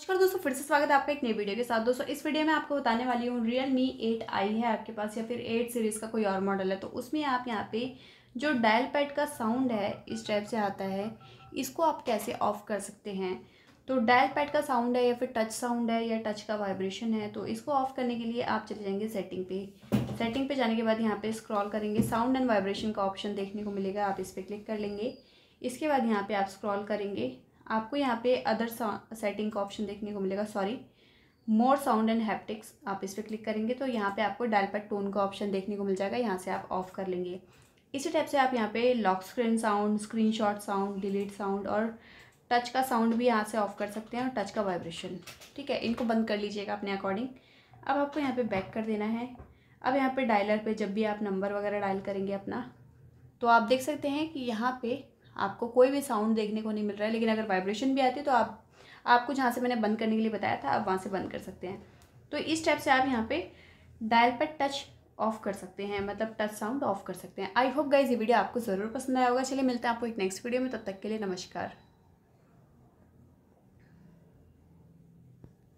नमस्कार दोस्तों फिर से स्वागत है आपका एक नई वीडियो के साथ दोस्तों इस वीडियो में आपको बताने वाली हूँ रियल मी एट आई है आपके पास या फिर एट सीरीज़ का कोई और मॉडल है तो उसमें आप यहाँ पे जो डायल पैड का साउंड है इस टाइप से आता है इसको आप कैसे ऑफ कर सकते हैं तो डायल पैड का साउंड है या फिर टच साउंड है या टच का वाइब्रेशन है तो इसको ऑफ करने के लिए आप चले जाएंगे सेटिंग पे सेटिंग पे जाने के बाद यहाँ पे स्क्रॉल करेंगे साउंड एंड वाइब्रेशन का ऑप्शन देखने को मिलेगा आप इस पर क्लिक कर लेंगे इसके बाद यहाँ पे आप स्क्रॉल करेंगे आपको यहाँ पे अदर सेटिंग का ऑप्शन देखने को मिलेगा sorry more sound and haptics आप इस पर क्लिक करेंगे तो यहाँ पे आपको डायल पर टोन का ऑप्शन देखने को मिल जाएगा यहाँ से आप ऑफ कर लेंगे इसी टाइप से आप यहाँ पे lock screen sound screenshot sound delete sound और टच का साउंड भी यहाँ से ऑफ कर सकते हैं और टच का वाइब्रेशन ठीक है इनको बंद कर लीजिएगा अपने अकॉर्डिंग अब आपको यहाँ पर बैक कर देना है अब यहाँ पर डायलर पर जब भी आप नंबर वगैरह डायल करेंगे अपना तो आप देख सकते हैं कि यहाँ पे आपको कोई भी साउंड देखने को नहीं मिल रहा है लेकिन अगर वाइब्रेशन भी आती है तो आप आपको जहाँ से मैंने बंद करने के लिए बताया था आप वहाँ से बंद कर सकते हैं तो इस टाइप से आप यहाँ पे डायल पर टच ऑफ कर सकते हैं मतलब टच साउंड ऑफ कर सकते हैं आई होप गाइज ये वीडियो आपको ज़रूर पसंद आया होगा चलिए मिलते हैं आपको एक नेक्स्ट वीडियो में तब तक के लिए नमस्कार